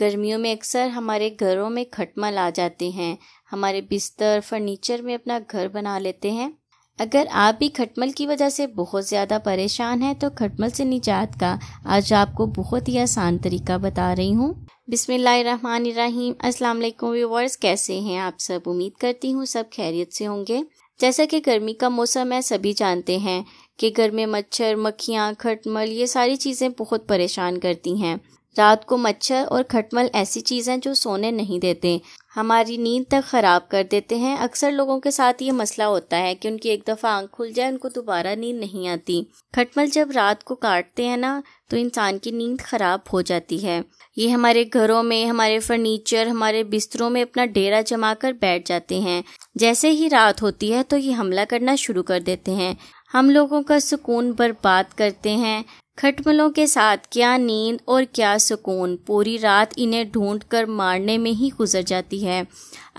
गर्मियों में अक्सर हमारे घरों में खटमल आ जाते हैं हमारे बिस्तर फर्नीचर में अपना घर बना लेते हैं अगर आप भी खटमल की वजह से बहुत ज़्यादा परेशान हैं तो खटमल से निजात का आज आपको बहुत ही आसान तरीका बता रही हूँ बिसमीम अस्सलाम वालेकुम व्यूवर्स कैसे हैं आप सब उम्मीद करती हूँ सब खैरियत से होंगे जैसा कि गर्मी का मौसम है सभी जानते हैं कि घर में मच्छर मक्खियाँ खटमल ये सारी चीज़ें बहुत परेशान करती हैं रात को मच्छर और खटमल ऐसी चीज हैं जो सोने नहीं देते हमारी नींद तक ख़राब कर देते हैं अक्सर लोगों के साथ ये मसला होता है कि उनकी एक दफ़ा आंख खुल जाए उनको दोबारा नींद नहीं आती खटमल जब रात को काटते हैं ना तो इंसान की नींद ख़राब हो जाती है ये हमारे घरों में हमारे फर्नीचर हमारे बिस्तरों में अपना डेरा जमा कर बैठ जाते हैं जैसे ही रात होती है तो ये हमला करना शुरू कर देते हैं हम लोगों का सुकून बर्बाद करते हैं खटमलों के साथ क्या नींद और क्या सुकून पूरी रात इन्हें ढूंढ कर मारने में ही गुजर जाती है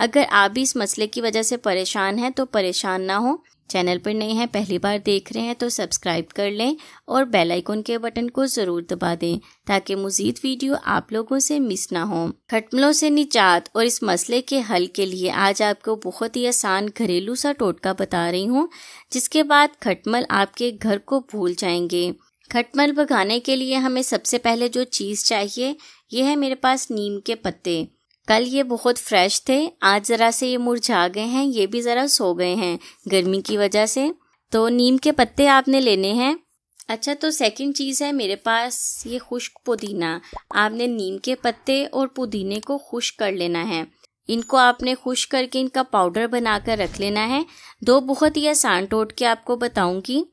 अगर आप भी इस मसले की वजह से परेशान हैं तो परेशान ना हो चैनल पर नए हैं पहली बार देख रहे हैं तो सब्सक्राइब कर लें और बेल आइकन के बटन को ज़रूर दबा दें ताकि मज़ीद वीडियो आप लोगों से मिस ना हो खटमलों से निजात और इस मसले के हल के लिए आज आपको बहुत ही आसान घरेलू सा टोटका बता रही हूँ जिसके बाद खटमल आपके घर को भूल जाएंगे खटमल पकाने के लिए हमें सबसे पहले जो चीज़ चाहिए ये है मेरे पास नीम के पत्ते कल ये बहुत फ्रेश थे आज ज़रा से ये मुरझा गए हैं ये भी ज़रा सो गए हैं गर्मी की वजह से तो नीम के पत्ते आपने लेने हैं अच्छा तो सेकंड चीज़ है मेरे पास ये खुश्क पुदीना आपने नीम के पत्ते और पुदीने को खुश्क कर लेना है इनको आपने खुश करके इनका पाउडर बनाकर रख लेना है दो बहुत ही आसान टोट के आपको बताऊंगी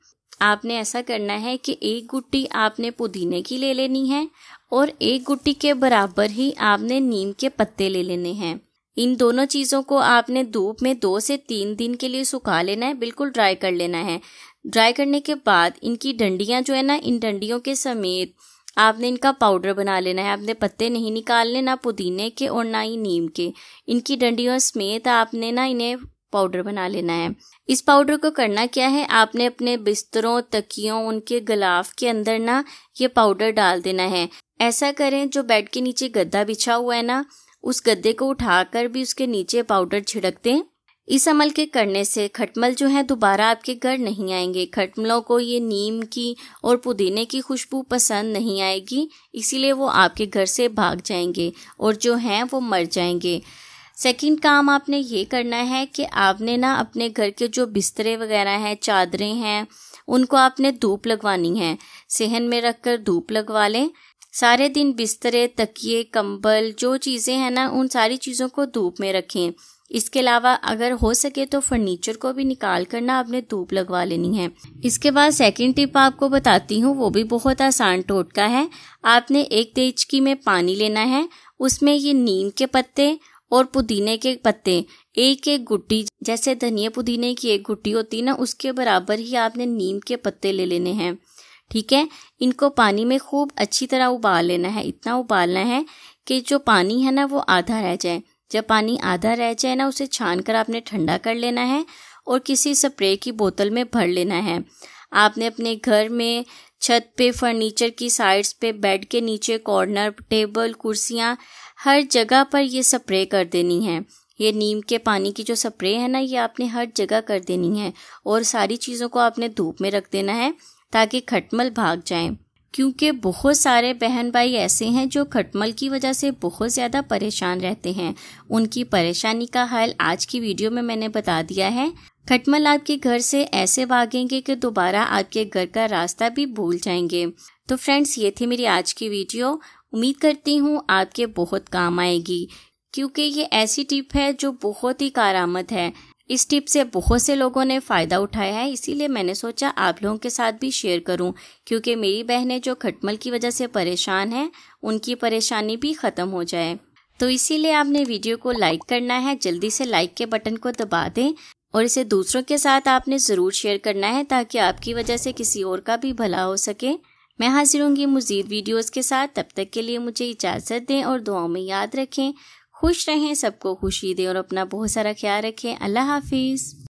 आपने ऐसा करना है कि एक गुट्टी आपने पुदीने की ले लेनी है और एक गुट्टी के बराबर ही आपने नीम के पत्ते ले लेने हैं इन दोनों चीज़ों को आपने धूप में दो से तीन दिन के लिए सुखा लेना है बिल्कुल ड्राई कर लेना है ड्राई करने के बाद इनकी डंडियाँ जो है ना इन डंडियों के समेत आपने इनका पाउडर बना लेना है आपने पत्ते नहीं निकालने ना पुदीने के और ना ही नीम के इनकी डंडियों समेत आपने ना इन्हें पाउडर बना लेना है इस पाउडर को करना क्या है आपने अपने बिस्तरों तकियों उनके गलाफ के अंदर ना ये पाउडर डाल देना है ऐसा करें जो बेड के नीचे गद्दा बिछा हुआ है ना उस गद्दे को उठाकर भी उसके नीचे पाउडर छिड़क दें इस अमल के करने से खटमल जो है दोबारा आपके घर नहीं आएंगे खटमलों को ये नीम की और पुदीने की खुशबू पसंद नहीं आएगी इसीलिए वो आपके घर से भाग जाएंगे और जो हैं वो मर जाएंगे सेकंड काम आपने ये करना है कि आपने ना अपने घर के जो बिस्तरे वगैरह हैं चादरें हैं उनको आपने धूप लगवानी है सेहन में रख कर धूप लगवा लें सारे दिन बिस्तरे तकिए कंबल जो चीज़ें हैं ना उन सारी चीज़ों को धूप में रखें इसके अलावा अगर हो सके तो फर्नीचर को भी निकाल कर ना आपने धूप लगवा लेनी है इसके बाद सेकंड टिप आपको बताती हूँ वो भी बहुत आसान टोटका है आपने एक तेजकी में पानी लेना है उसमें ये नीम के पत्ते और पुदीने के पत्ते एक एक गुट्टी जैसे धनिया पुदीने की एक गुट्टी होती है ना उसके बराबर ही आपने नीम के पत्ते ले लेने हैं ठीक है इनको पानी में खूब अच्छी तरह उबाल लेना है इतना उबालना है कि जो पानी है ना वो आधा रह जाए जब पानी आधा रह जाए ना उसे छान कर आपने ठंडा कर लेना है और किसी स्प्रे की बोतल में भर लेना है आपने अपने घर में छत पे फर्नीचर की साइड्स पे बेड के नीचे कॉर्नर टेबल कुर्सियाँ हर जगह पर ये स्प्रे कर देनी है ये नीम के पानी की जो स्प्रे है ना ये आपने हर जगह कर देनी है और सारी चीज़ों को आपने धूप में रख देना है ताकि खटमल भाग जाए क्योंकि बहुत सारे बहन भाई ऐसे हैं जो खटमल की वजह से बहुत ज़्यादा परेशान रहते हैं उनकी परेशानी का हल आज की वीडियो में मैंने बता दिया है खटमल आपके घर से ऐसे भागेंगे कि दोबारा आपके घर का रास्ता भी भूल जाएंगे तो फ्रेंड्स ये थी मेरी आज की वीडियो उम्मीद करती हूँ आपके बहुत काम आएगी क्योंकि ये ऐसी टिप है जो बहुत ही कारामद है इस टिप से बहुत से लोगों ने फ़ायदा उठाया है इसीलिए मैंने सोचा आप लोगों के साथ भी शेयर करूं क्योंकि मेरी बहनें जो खटमल की वजह से परेशान हैं उनकी परेशानी भी ख़त्म हो जाए तो इसीलिए आपने वीडियो को लाइक करना है जल्दी से लाइक के बटन को दबा दें और इसे दूसरों के साथ आपने ज़रूर शेयर करना है ताकि आपकी वजह से किसी और का भी भला हो सके मैं हाजिर होंगी मज़ीद वीडियोस के साथ तब तक के लिए मुझे इजाज़त दें और दुआओं में याद रखें खुश रहें सबको खुशी दें और अपना बहुत सारा ख्याल रखें अल्लाह हाफिज़